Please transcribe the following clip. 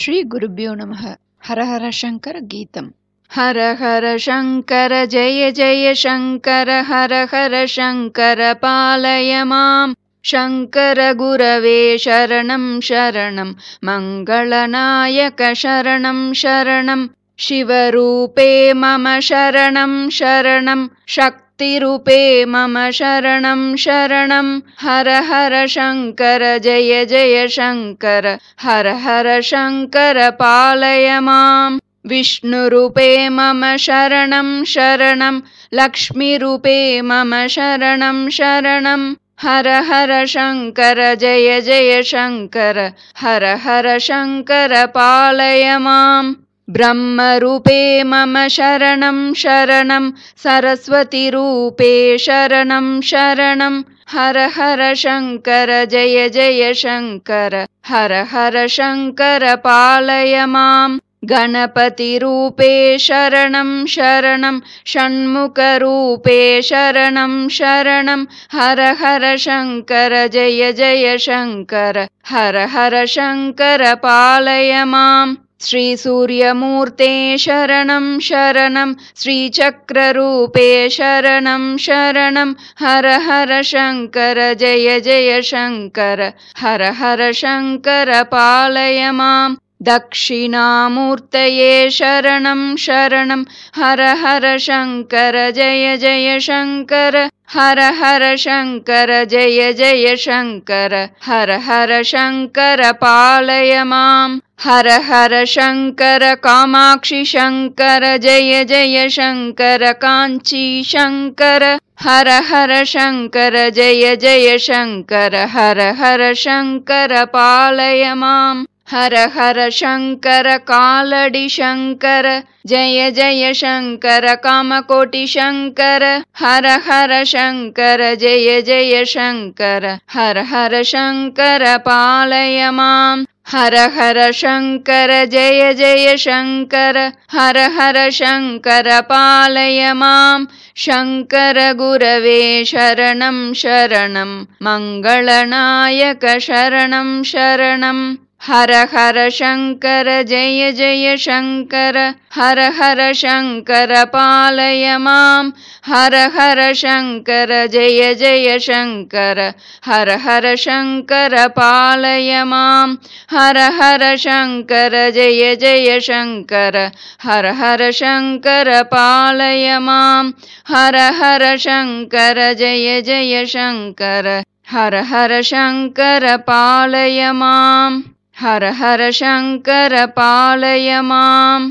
श्रीगुरुभ्यो नमः हर हर शङ्कर गीतम् हर हर शङ्कर जय जय शङ्कर हर हर शङ्कर पालय माम् शङ्कर गुरवे शरणं शरणम् मङ्गलनायक शरणं शरणम् शिवरूपे मम शरणं शरणम् भक्तिरूपे मम शरणं शरणं हर हर शङ्कर जय जय शङ्कर हर हर शङ्कर पालय मां विष्णुरूपे मम शरणं शरणं लक्ष्मीरूपे मम शरणं शरणं हर हर शङ्कर जय जय शङ्कर हर हर शङ्कर पालय माम् ब्रह्मरूपे मम शरणं शरणं सरस्वतीरूपे शरणं शरणं हर हर शङ्कर जय जय शङ्कर हर हर शङ्कर पालय माम् गणपतिरूपे शरणं शरणं षण्मुखरूपे शरणं शरणं हर हर शङ्कर जय जय शङ्कर हर हर शङ्कर पालय माम् श्रीसूर्यमूर्ते शरणं शरणं श्रीचक्ररूपे शरणं शरणं हर हर शङ्कर जय जय शङ्कर हर हर शङ्कर पालय मां दक्षिणामूर्तये शरणं शरणं हर हर शङ्कर जय जय शङ्कर हर हर शङ्कर जय जय शङ्कर हर हर शङ्कर पालय माम् हर हर शङ्कर कामाक्षि शङ्कर जय जय शङ्कर काञ्ची शङ्कर हर हर शङ्कर जय जय शङ्कर हर हर शङ्कर पालय माम् हर हर शङ्कर कालडि शङ्कर जय जय शङ्कर शङ्कर हर हर शङ्कर जय जय शङ्कर हर हर शङ्कर पालय माम् हर हर शङ्कर जय जय शङ्कर हर हर शङ्कर पालय माम् शङ्कर गुरवे शरणं शरणं मङ्गलनायक शरणं शरणम् हर हर शङ्कर जय जय शङ्कर हर हर शङ्कर पालय मां हर हर शङ्कर जय जय शङ्कर हर हर शङ्कर पालय मां हर हर शङ्कर जय जय शङ्कर हर हर शङ्कर पालय मां हर हर शङ्कर जय जय शङ्कर हर हर शङ्कर पालय माम् हर हर पालय माम्